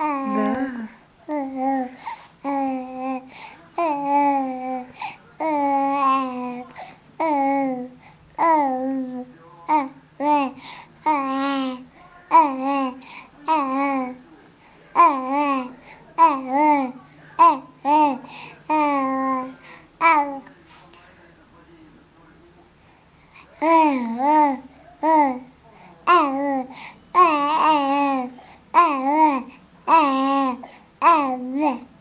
Uh, uh, uh. 喂。